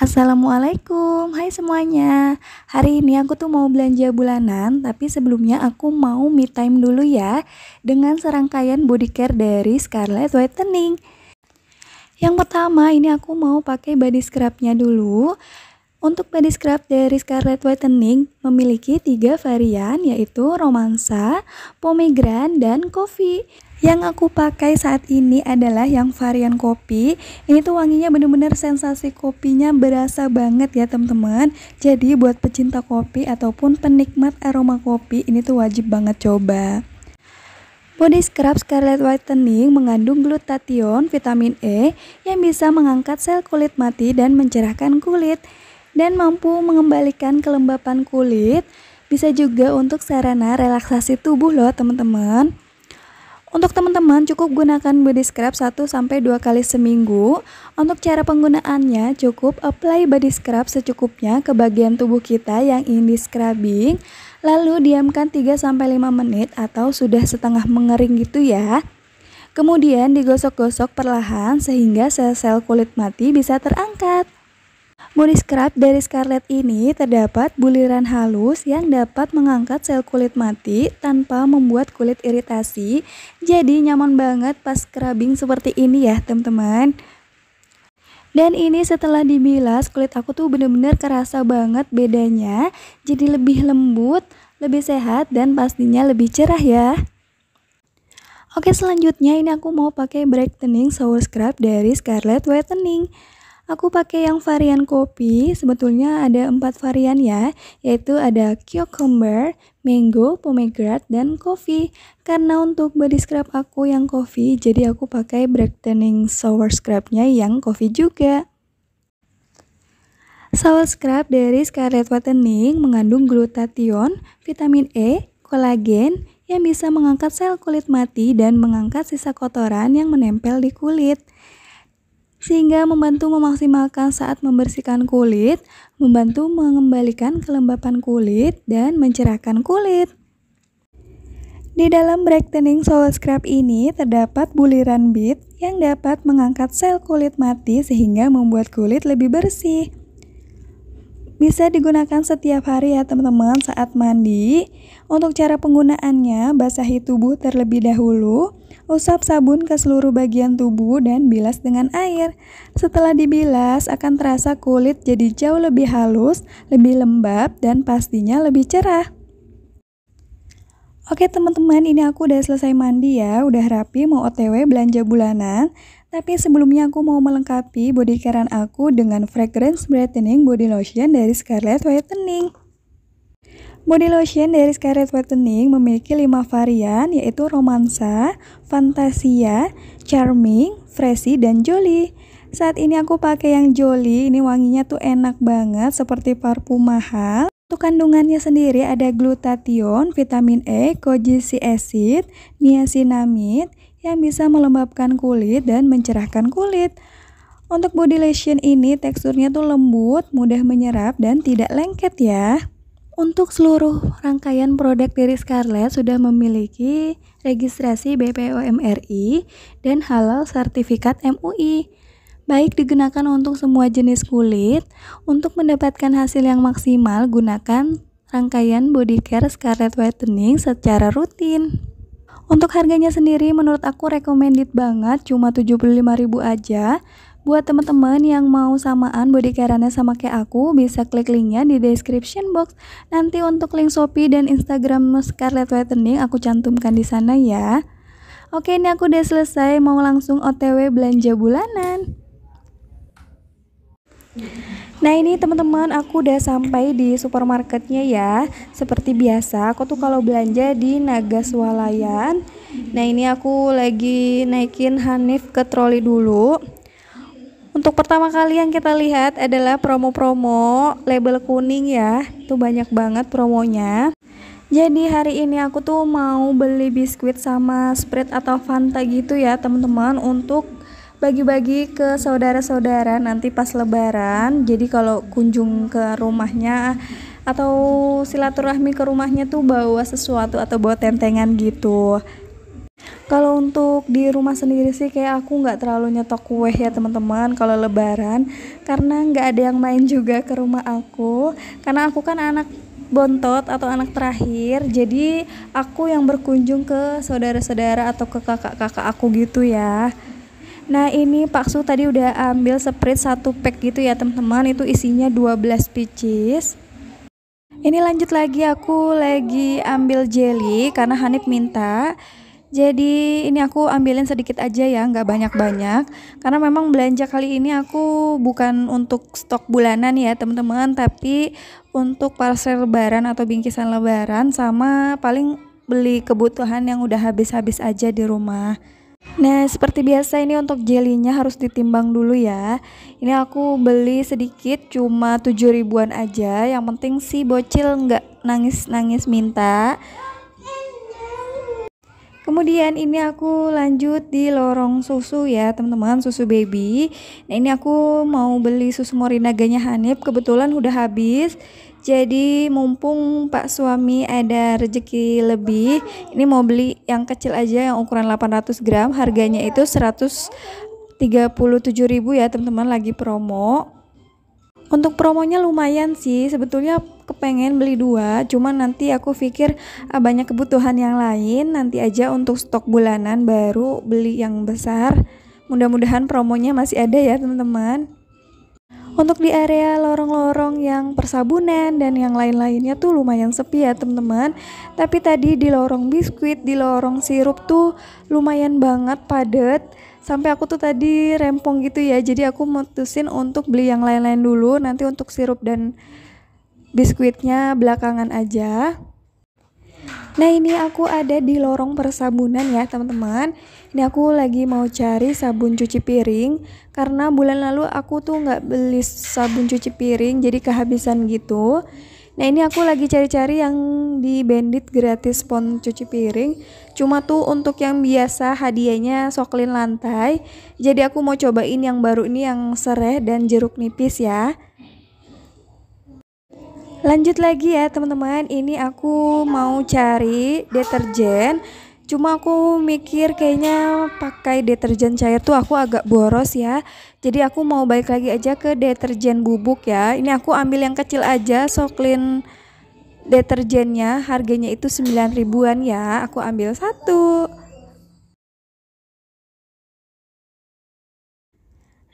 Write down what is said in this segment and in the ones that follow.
Assalamualaikum, hai semuanya Hari ini aku tuh mau belanja bulanan Tapi sebelumnya aku mau me time dulu ya Dengan serangkaian body care dari Scarlett Whitening Yang pertama ini aku mau pakai body scrubnya dulu untuk body scrub dari Scarlett Whitening memiliki tiga varian yaitu Romansa, Pomegran, dan Coffee. Yang aku pakai saat ini adalah yang varian kopi. Ini tuh wanginya bener-bener sensasi kopinya berasa banget ya teman-teman. Jadi buat pecinta kopi ataupun penikmat aroma kopi ini tuh wajib banget coba. Body scrub Scarlet Whitening mengandung glutathione, vitamin E yang bisa mengangkat sel kulit mati dan mencerahkan kulit dan mampu mengembalikan kelembapan kulit. Bisa juga untuk sarana relaksasi tubuh loh teman-teman. Untuk teman-teman cukup gunakan body scrub 1 sampai 2 kali seminggu. Untuk cara penggunaannya cukup apply body scrub secukupnya ke bagian tubuh kita yang ingin di scrubbing, lalu diamkan 3 sampai 5 menit atau sudah setengah mengering gitu ya. Kemudian digosok-gosok perlahan sehingga sel-sel kulit mati bisa terangkat. Moody scrub dari Scarlett ini terdapat buliran halus yang dapat mengangkat sel kulit mati tanpa membuat kulit iritasi. Jadi nyaman banget pas scrubbing seperti ini ya teman-teman. Dan ini setelah dibilas kulit aku tuh bener-bener kerasa banget bedanya. Jadi lebih lembut, lebih sehat dan pastinya lebih cerah ya. Oke selanjutnya ini aku mau pakai brightening shower scrub dari Scarlett Whitening. Aku pakai yang varian kopi, sebetulnya ada empat varian ya, yaitu ada cucumber, mango, pomegranate, dan coffee. Karena untuk body scrub aku yang coffee, jadi aku pakai brightening shower scrubnya yang coffee juga. Shower scrub dari Scarlett Whitening mengandung glutathione, vitamin E, kolagen, yang bisa mengangkat sel kulit mati dan mengangkat sisa kotoran yang menempel di kulit sehingga membantu memaksimalkan saat membersihkan kulit, membantu mengembalikan kelembapan kulit, dan mencerahkan kulit. Di dalam brightening solar scrub ini terdapat buliran bit yang dapat mengangkat sel kulit mati sehingga membuat kulit lebih bersih. Bisa digunakan setiap hari ya teman-teman saat mandi. Untuk cara penggunaannya, basahi tubuh terlebih dahulu, usap sabun ke seluruh bagian tubuh dan bilas dengan air. Setelah dibilas, akan terasa kulit jadi jauh lebih halus, lebih lembab, dan pastinya lebih cerah. Oke teman-teman, ini aku udah selesai mandi ya, udah rapi mau otw belanja bulanan. Tapi sebelumnya aku mau melengkapi body carean aku dengan fragrance brightening body lotion dari Scarlett Whitening. Body lotion dari Scarlett Whitening memiliki 5 varian yaitu Romansa, Fantasia, Charming, Freshy, dan jolly. Saat ini aku pakai yang jolly. ini wanginya tuh enak banget seperti parfum mahal. Untuk kandungannya sendiri ada glutathione, vitamin E, kojic acid, niacinamide yang bisa melembabkan kulit dan mencerahkan kulit. Untuk body lotion ini teksturnya tuh lembut, mudah menyerap dan tidak lengket ya. Untuk seluruh rangkaian produk dari Scarlett sudah memiliki registrasi BPOM RI dan halal sertifikat MUI baik digunakan untuk semua jenis kulit. Untuk mendapatkan hasil yang maksimal, gunakan rangkaian body care Scarlett Whitening secara rutin. Untuk harganya sendiri menurut aku recommended banget, cuma 75.000 aja. Buat teman-teman yang mau samaan body care-nya sama kayak aku, bisa klik linknya di description box. Nanti untuk link Shopee dan Instagram Scarlett Whitening aku cantumkan di sana ya. Oke, ini aku udah selesai, mau langsung OTW belanja bulanan. Nah ini teman-teman aku udah sampai di supermarketnya ya Seperti biasa aku tuh kalau belanja di Naga Swalayan Nah ini aku lagi naikin Hanif ke troli dulu Untuk pertama kali yang kita lihat adalah promo-promo label kuning ya Tuh banyak banget promonya jadi hari ini aku tuh mau beli biskuit sama spread atau Fanta gitu ya teman-teman untuk bagi-bagi ke saudara-saudara nanti pas lebaran. Jadi kalau kunjung ke rumahnya atau silaturahmi ke rumahnya tuh bawa sesuatu atau bawa tentengan gitu. Kalau untuk di rumah sendiri sih kayak aku nggak terlalu nyetok kue ya teman-teman kalau lebaran karena nggak ada yang main juga ke rumah aku karena aku kan anak bontot atau anak terakhir jadi aku yang berkunjung ke saudara-saudara atau ke kakak-kakak aku gitu ya Nah ini Pak Su tadi udah ambil spread satu pack gitu ya teman-teman Itu isinya 12 pieces Ini lanjut lagi aku lagi ambil jelly karena Hanif minta Jadi ini aku ambilin sedikit aja ya nggak banyak-banyak Karena memang belanja kali ini aku bukan untuk stok bulanan ya teman-teman Tapi untuk parcel lebaran atau bingkisan lebaran sama paling beli kebutuhan yang udah habis-habis aja di rumah Nah, seperti biasa ini untuk jelinya harus ditimbang dulu ya. Ini aku beli sedikit cuma 7 ribuan aja. Yang penting si bocil nggak nangis-nangis minta. Kemudian ini aku lanjut di lorong susu ya teman-teman susu baby. Nah ini aku mau beli susu morinaganya Hanif kebetulan udah habis. Jadi mumpung Pak suami ada rezeki lebih, ini mau beli yang kecil aja yang ukuran 800 gram, harganya itu 137 ribu ya teman-teman lagi promo. Untuk promonya lumayan sih, sebetulnya kepengen beli dua, cuman nanti aku pikir ah, banyak kebutuhan yang lain, nanti aja untuk stok bulanan baru beli yang besar. Mudah-mudahan promonya masih ada ya teman-teman. Untuk di area lorong-lorong yang persabunan dan yang lain-lainnya tuh lumayan sepi ya teman-teman. Tapi tadi di lorong biskuit, di lorong sirup tuh lumayan banget padat. Sampai aku tuh tadi rempong gitu ya. Jadi aku mutusin untuk beli yang lain-lain dulu nanti untuk sirup dan biskuitnya belakangan aja. Nah ini aku ada di lorong persabunan ya teman-teman Ini aku lagi mau cari sabun cuci piring Karena bulan lalu aku tuh nggak beli sabun cuci piring jadi kehabisan gitu Nah ini aku lagi cari-cari yang di bandit gratis pon cuci piring Cuma tuh untuk yang biasa hadiahnya soklin lantai Jadi aku mau cobain yang baru ini yang sereh dan jeruk nipis ya Lanjut lagi ya teman-teman, ini aku mau cari deterjen. Cuma aku mikir kayaknya pakai deterjen cair tuh aku agak boros ya. Jadi aku mau balik lagi aja ke deterjen bubuk ya. Ini aku ambil yang kecil aja, so deterjennya harganya itu 9 ribuan ya. Aku ambil satu.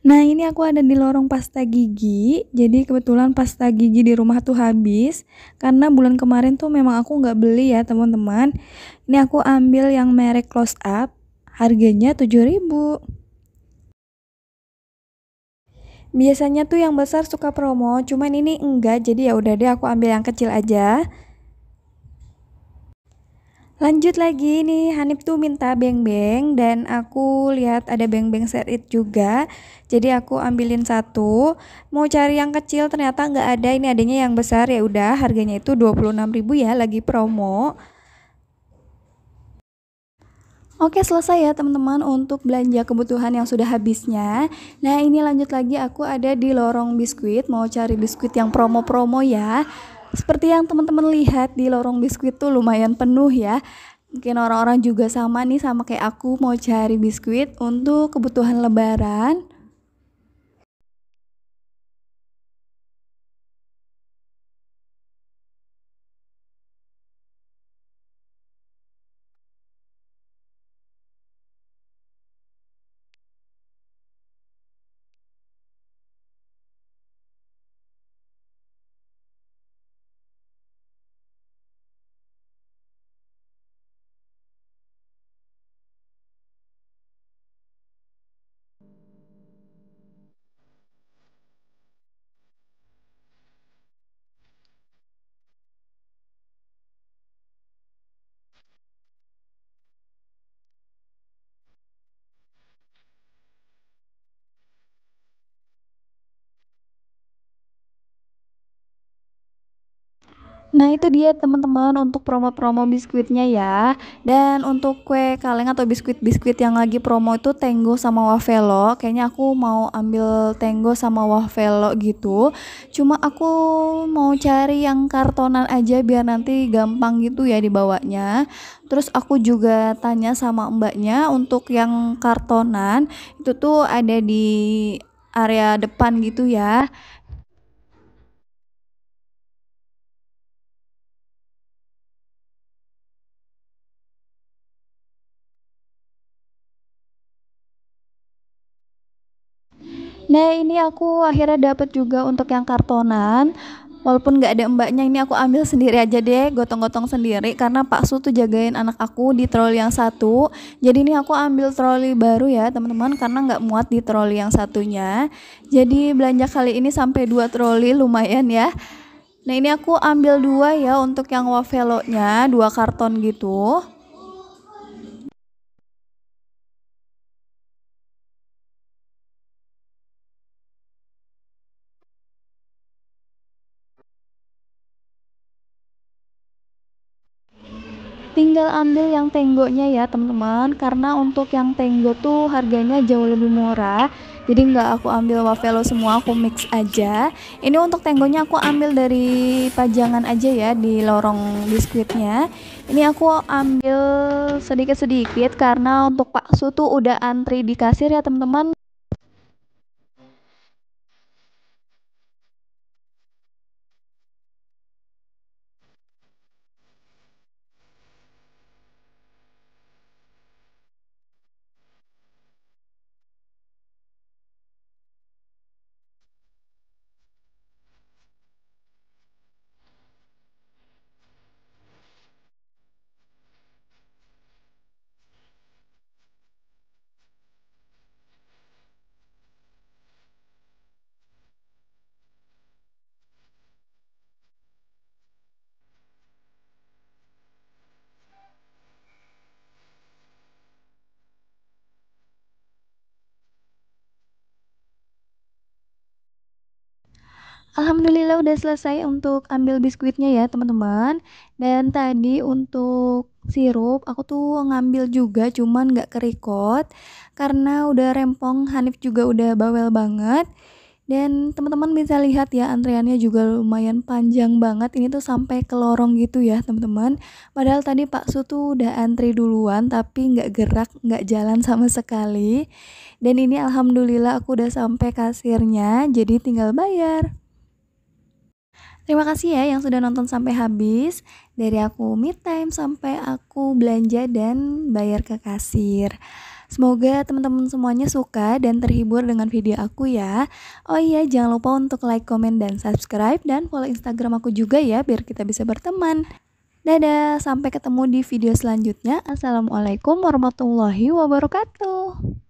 Nah ini aku ada di lorong pasta gigi, jadi kebetulan pasta gigi di rumah tuh habis karena bulan kemarin tuh memang aku nggak beli ya teman-teman. Ini aku ambil yang merek Close Up, harganya 7000 Biasanya tuh yang besar suka promo, cuman ini enggak, jadi ya udah deh aku ambil yang kecil aja. Lanjut lagi nih, Hanif tuh minta beng-beng dan aku lihat ada beng-beng set it juga. Jadi aku ambilin satu. Mau cari yang kecil ternyata nggak ada. Ini adanya yang besar ya udah harganya itu 26.000 ya lagi promo. Oke selesai ya teman-teman untuk belanja kebutuhan yang sudah habisnya Nah ini lanjut lagi aku ada di lorong biskuit Mau cari biskuit yang promo-promo ya seperti yang teman-teman lihat di lorong biskuit tuh lumayan penuh ya. Mungkin orang-orang juga sama nih sama kayak aku mau cari biskuit untuk kebutuhan lebaran Nah itu dia teman-teman untuk promo-promo biskuitnya ya Dan untuk kue kaleng atau biskuit-biskuit yang lagi promo itu Tenggo sama Wafelo Kayaknya aku mau ambil Tenggo sama Wafelo gitu Cuma aku mau cari yang kartonan aja biar nanti gampang gitu ya dibawanya Terus aku juga tanya sama mbaknya untuk yang kartonan Itu tuh ada di area depan gitu ya nah ini aku akhirnya dapat juga untuk yang kartonan walaupun nggak ada mbaknya ini aku ambil sendiri aja deh gotong-gotong sendiri karena Pak Su tuh jagain anak aku di troli yang satu jadi ini aku ambil troli baru ya teman-teman karena nggak muat di troli yang satunya jadi belanja kali ini sampai dua troli lumayan ya nah ini aku ambil dua ya untuk yang wafelonya dua karton gitu tinggal ambil yang tenggoknya ya teman-teman karena untuk yang tenggo tuh harganya jauh lebih murah jadi nggak aku ambil wafelo semua aku mix aja ini untuk tenggonya aku ambil dari pajangan aja ya di lorong biskuitnya ini aku ambil sedikit-sedikit karena untuk pak su tuh udah antri di kasir ya teman-teman Alhamdulillah udah selesai untuk ambil biskuitnya ya teman-teman Dan tadi untuk sirup aku tuh ngambil juga cuman gak kerikot Karena udah rempong Hanif juga udah bawel banget dan teman-teman bisa lihat ya antreannya juga lumayan panjang banget ini tuh sampai ke lorong gitu ya teman-teman padahal tadi Pak Su tuh udah antri duluan tapi gak gerak gak jalan sama sekali dan ini alhamdulillah aku udah sampai kasirnya jadi tinggal bayar Terima kasih ya yang sudah nonton sampai habis. Dari aku mid time sampai aku belanja dan bayar ke kasir. Semoga teman-teman semuanya suka dan terhibur dengan video aku ya. Oh iya, jangan lupa untuk like, komen, dan subscribe dan follow Instagram aku juga ya biar kita bisa berteman. Dadah, sampai ketemu di video selanjutnya. Assalamualaikum warahmatullahi wabarakatuh.